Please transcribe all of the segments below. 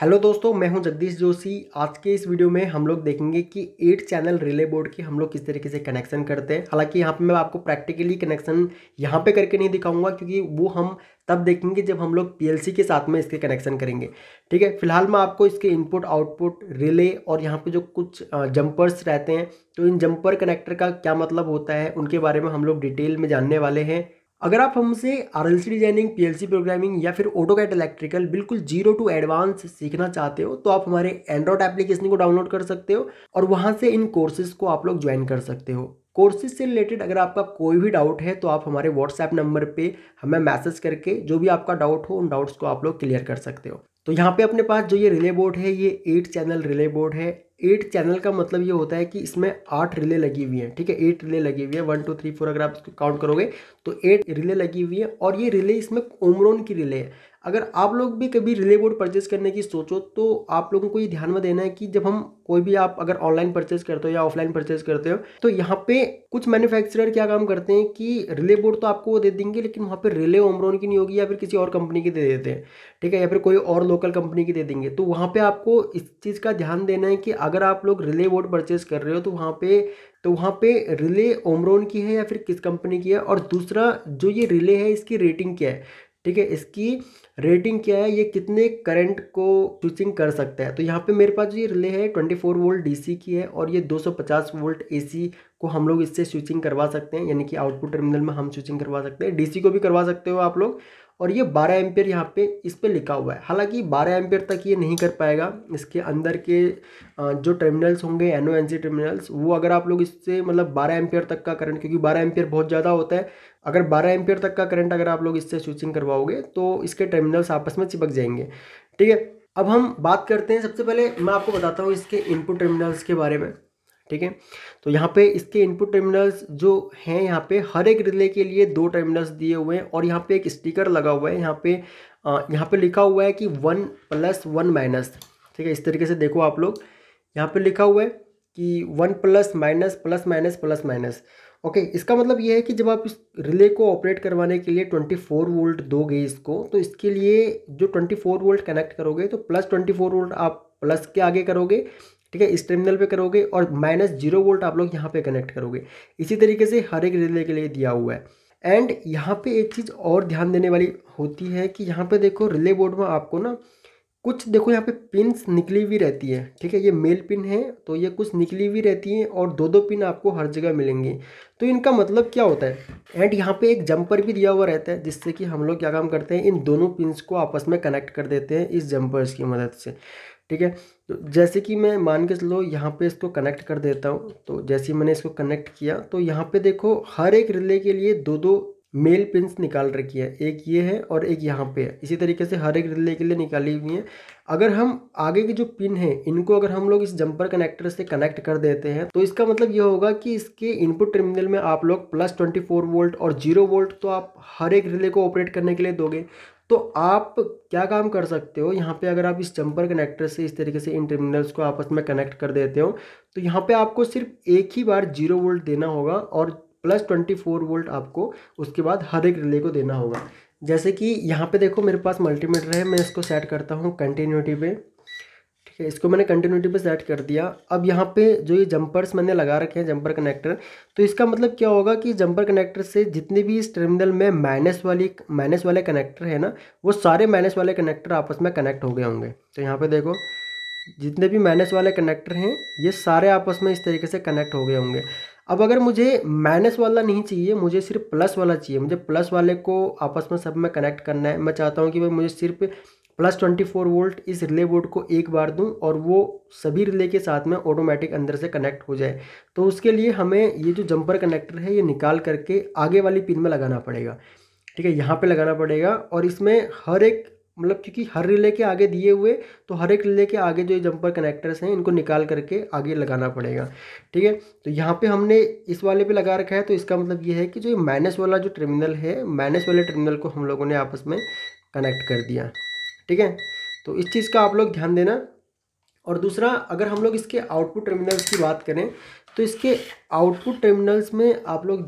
hello दोस्तों मैं हूं जगदीश जोशी आज के इस वीडियो में हम लोग देखेंगे कि एट चैनल रिले बोर्ड की हम लोग किस तरीके से कनेक्शन करते हैं हालांकि यहाँ पे मैं आपको प्रैक्टिकली कनेक्शन यहाँ पे करके नहीं दिखाऊंगा क्योंकि वो हम तब देखेंगे जब हम लोग पीएलसी के साथ में इसके कनेक्शन करेंगे ठीक है फिलहाल मैं आपको इसके इनपुट आउटपुट रिले और यहाँ पे जो कुछ जंपर्स रहते हैं तो इन जंपर कनेक्टर का क्या मतलब होता है उनके बारे में हम लोग डिटेल में जानने वाले हैं अगर आप हमसे R L C designing P L C programming या फिर ऑटो कैट इलेक्ट्रिकल बिल्कुल जीरो टू एडवांस सीखना चाहते हो तो आप हमारे एंड्रॉयड एप्लीकेशन को डाउनलोड कर सकते हो और वहाँ से इन कोर्सेज को आप लोग ज्वाइन कर सकते हो कोर्सेज से रिलेटेड अगर आपका कोई भी डाउट है तो आप हमारे व्हाट्सएप नंबर पे हमें मैसेज करके जो भी आपका डाउट हो उन डाउट्स को आप लोग क्लियर कर सकते हो तो यहाँ पे अपने पास जो ये रिले बोर्ड है ये एट चैनल रिले बोर्ड है एट चैनल का मतलब ये होता है कि इसमें आठ रिले लगी हुई हैं ठीक है एट रिले लगी हुई है वन टू थ्री फोर अगर आप काउंट करोगे तो एट रिले लगी हुई है और ये रिले इसमें ओमरोन की रिले है अगर आप लोग भी कभी रिले बोर्ड परचेज करने की सोचो तो आप लोगों को ये ध्यान में देना है कि जब हम कोई भी आप अगर ऑनलाइन परचेज करते हो या ऑफलाइन परचेज करते हो तो यहाँ पे कुछ मैन्युफैक्चरर क्या काम करते हैं कि रिले बोर्ड तो आपको वो दे देंगे लेकिन वहाँ पर रिले ओमरोन की नहीं होगी या फिर किसी और कंपनी की दे देते हैं ठीक है या फिर कोई और लोकल कंपनी की दे देंगे तो वहाँ पर आपको इस चीज़ का ध्यान देना है कि अगर आप लोग रिले बोर्ड परचेज कर रहे हो तो वहाँ पर तो वहाँ पे रिले ओमरोन की है या फिर किस कंपनी की है और दूसरा जो ये रिले है इसकी रेटिंग क्या है ठीक है इसकी रेटिंग क्या है ये कितने करंट को स्विचिंग कर सकता है तो यहाँ पे मेरे पास जो ये रिले है 24 वोल्ट डीसी की है और ये 250 वोल्ट एसी को हम लोग इससे स्विचिंग करवा सकते हैं यानी कि आउटपुट टर्मिनल में हम स्विचिंग करवा सकते हैं डीसी को भी करवा सकते हो आप लोग और ये 12 एम्पियर यहाँ पे इस पर लिखा हुआ है हालांकि 12 एम्पियर तक ये नहीं कर पाएगा इसके अंदर के जो टर्मिनल्स होंगे N O N C terminals वो अगर आप लोग इससे मतलब 12 एम्पियर तक का करंट क्योंकि 12 एम्पियर बहुत ज़्यादा होता है अगर 12 एम्पियर तक का करंट अगर आप लोग इससे स्विचिंग करवाओगे तो इसके टर्मिनल्स आपस में चिपक जाएंगे ठीक है अब हम बात करते हैं सबसे पहले मैं आपको बताता हूँ इसके इनपुट टर्मिनल्स के बारे में ठीक है तो यहाँ पे इसके इनपुट टर्मिनल्स जो हैं यहाँ पे हर एक रिले के लिए दो टर्मिनल्स दिए हुए हैं और यहाँ पे एक स्टिकर लगा हुआ है यहाँ पे यहाँ पे लिखा हुआ है कि वन प्लस वन माइनस ठीक है इस तरीके से देखो आप लोग यहाँ पे लिखा हुआ है कि one plus minus plus minus plus minus okay इसका मतलब यह है कि जब आप इस रिले को ऑपरेट करवाने के लिए 24 वोल्ट दोगे इसको तो इसके लिए जो 24 वोल्ट कनेक्ट करोगे तो प्लस 24 वोल्ट आप प्लस के आगे करोगे ठीक है इस टर्मिनल पे करोगे और माइनस जीरो वोल्ट आप लोग यहाँ पे कनेक्ट करोगे इसी तरीके से हर एक रिले के लिए दिया हुआ है एंड यहाँ पे एक चीज़ और ध्यान देने वाली होती है कि यहाँ पे देखो रिले बोर्ड में आपको ना कुछ देखो यहाँ पे पिन्स निकली हुई रहती है ठीक है ये मेल पिन है तो ये कुछ निकली हुई रहती है और दो दो पिन आपको हर जगह मिलेंगे तो इनका मतलब क्या होता है एंड यहाँ पे एक जंपर भी दिया हुआ रहता है जिससे कि हम लोग क्या काम करते हैं इन दोनों पिन्स को आपस में कनेक्ट कर देते हैं इस जंपर्स की मदद से ठीक है तो जैसे कि मैं मान के चलो यहाँ पे इसको कनेक्ट कर देता हूँ तो जैसे ही मैंने इसको कनेक्ट किया तो यहाँ पे देखो हर एक रिले के लिए दो दो मेल पिंस निकाल रखी है एक ये है और एक यहाँ पे है इसी तरीके से हर एक रिले के लिए निकाली हुई है अगर हम आगे की जो पिन है इनको अगर हम लोग इस जंपर कनेक्टर से कनेक्ट कर देते हैं तो इसका मतलब ये होगा कि इसके इनपुट टर्मिनल में आप लोग प्लस ट्वेंटी फोर वोल्ट और जीरो वोल्ट तो आप हर एक रिले को ऑपरेट करने के लिए दोगे तो आप क्या काम कर सकते हो यहाँ पे अगर आप इस जंपर कनेक्टर से इस तरीके से इन टर्मिनल्स को आपस में कनेक्ट कर देते हो तो यहाँ पे आपको सिर्फ एक ही बार जीरो वोल्ट देना होगा और प्लस ट्वेंटी फोर वोल्ट आपको उसके बाद हर एक रिले को देना होगा जैसे कि यहाँ पे देखो मेरे पास मल्टीमीटर है मैं इसको सेट करता हूँ कंटिन्यूटी पे है इसको मैंने कंटिन्यूटी पे सेट कर दिया अब यहाँ पे जो ये जंपर्स मैंने लगा रखे हैं जंपर कनेक्टर तो इसका मतलब क्या होगा कि जंपर कनेक्टर से जितने भी इस टर्मिनल में माइनस वाली माइनस वाले कनेक्टर है ना वो सारे माइनस वाले कनेक्टर आपस में कनेक्ट हो गए होंगे तो यहाँ पर देखो जितने भी माइनस वाले कनेक्टर हैं ये सारे आपस में इस तरीके से कनेक्ट हो गए होंगे अब अगर मुझे माइनस वाला नहीं चाहिए मुझे सिर्फ प्लस वाला चाहिए मुझे प्लस वाले को आपस में सब में कनेक्ट करना है मैं चाहता हूँ कि भाई मुझे सिर्फ प्लस ट्वेंटी फोर वोल्ट इस रिले बोर्ड को एक बार दूं और वो सभी रिले के साथ में ऑटोमेटिक अंदर से कनेक्ट हो जाए तो उसके लिए हमें ये जो जंपर कनेक्टर है ये निकाल करके आगे वाली पिन में लगाना पड़ेगा ठीक है यहाँ पे लगाना पड़ेगा और इसमें हर एक मतलब क्योंकि हर रिले के आगे दिए हुए तो हर एक रिले के आगे जो जंपर कनेक्टर्स हैं इनको निकाल करके आगे लगाना पड़ेगा ठीक है तो यहाँ पे हमने इस वाले पे लगा रखा है तो इसका मतलब ये है कि जो माइनस वाला जो टर्मिनल है माइनस वाले टर्मिनल को हम लोगों ने आपस में कनेक्ट कर दिया ठीक है तो इस चीज़ का आप लोग ध्यान देना और दूसरा अगर हम लोग इसके आउटपुट टर्मिनल्स की बात करें तो इसके आउटपुट टर्मिनल्स में आप लोग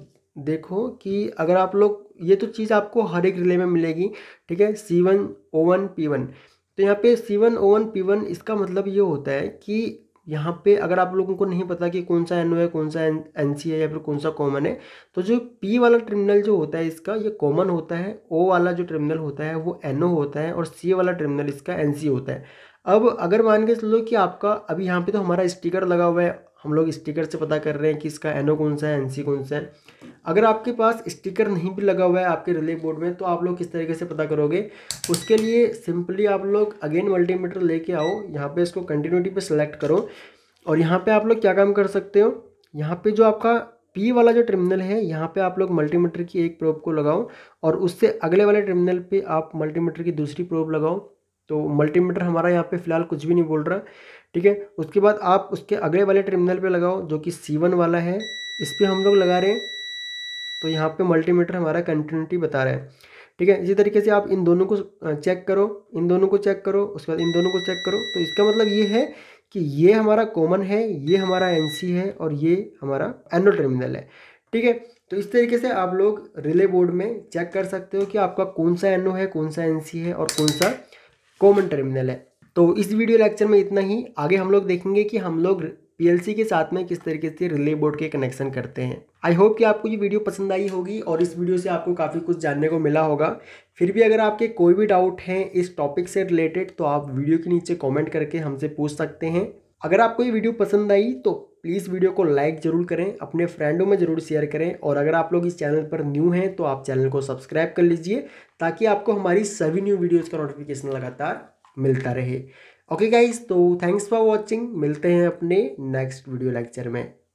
देखो कि अगर आप लोग ये तो चीज़ आपको हर एक रिले में मिलेगी ठीक है C one O one P one तो यहाँ पे C one O one P one इसका मतलब ये होता है कि यहाँ पे अगर आप लोगों को नहीं पता कि कौन सा एन है कौन सा एन सी है या फिर कौन सा कॉमन है तो जो पी वाला टर्मिनल जो होता है इसका ये कॉमन होता है ओ वाला जो टर्मिनल होता है वो एन होता है और सी वाला टर्मिनल इसका एन सी होता है अब अगर मान के चलो कि आपका अभी यहाँ पे तो हमारा स्टिकर लगा हुआ है हम लोग स्टिकर से पता कर रहे हैं कि इसका एनओ कौन सा है एनसी कौन सा है अगर आपके पास स्टिकर नहीं भी लगा हुआ है आपके रिले बोर्ड में तो आप लोग किस तरीके से पता करोगे उसके लिए सिंपली आप लोग अगेन मल्टीमीटर लेके आओ यहाँ पे इसको कंटिन्यूटी पे सेलेक्ट करो और यहाँ पे आप लोग क्या काम कर सकते हो यहाँ पे जो आपका पी वाला जो टर्मिनल है यहाँ पे आप लोग मल्टीमीटर की एक प्रोब को लगाओ और उससे अगले वाले टर्मिनल पे आप मल्टीमीटर की दूसरी प्रोब लगाओ तो मल्टीमीटर हमारा यहाँ पे फिलहाल कुछ भी नहीं बोल रहा ठीक है उसके बाद आप उसके अगले वाले टर्मिनल पे लगाओ जो कि सी वन वाला है इस पर हम लोग लगा रहे हैं तो यहाँ पे मल्टीमीटर हमारा कंटिन्यूटी बता रहा है ठीक है इसी तरीके से आप इन दोनों को चेक करो इन दोनों को चेक करो उसके बाद इन दोनों को चेक करो तो इसका मतलब ये है कि ये हमारा कॉमन है ये हमारा एन है और ये हमारा एनो टर्मिनल है ठीक है तो इस तरीके से आप लोग रिले बोर्ड में चेक कर सकते हो कि आपका कौन सा एनओ है कौन सा एन है और कौन सा कॉमन टर्मिनल है तो इस वीडियो लेक्चर में इतना ही आगे हम लोग देखेंगे कि हम लोग पी के साथ में किस तरीके से रिले बोर्ड के कनेक्शन करते हैं आई होप कि आपको ये वीडियो पसंद आई होगी और इस वीडियो से आपको काफ़ी कुछ जानने को मिला होगा फिर भी अगर आपके कोई भी डाउट हैं इस टॉपिक से रिलेटेड तो आप वीडियो के नीचे कमेंट करके हमसे पूछ सकते हैं अगर आपको ये वीडियो पसंद आई तो प्लीज़ वीडियो को लाइक ज़रूर करें अपने फ्रेंडों में ज़रूर शेयर करें और अगर आप लोग इस चैनल पर न्यू हैं तो आप चैनल को सब्सक्राइब कर लीजिए ताकि आपको हमारी सभी न्यू वीडियोज़ का नोटिफिकेशन लगातार मिलता रहे ओके गाइज तो थैंक्स फॉर वॉचिंग मिलते हैं अपने नेक्स्ट वीडियो लेक्चर में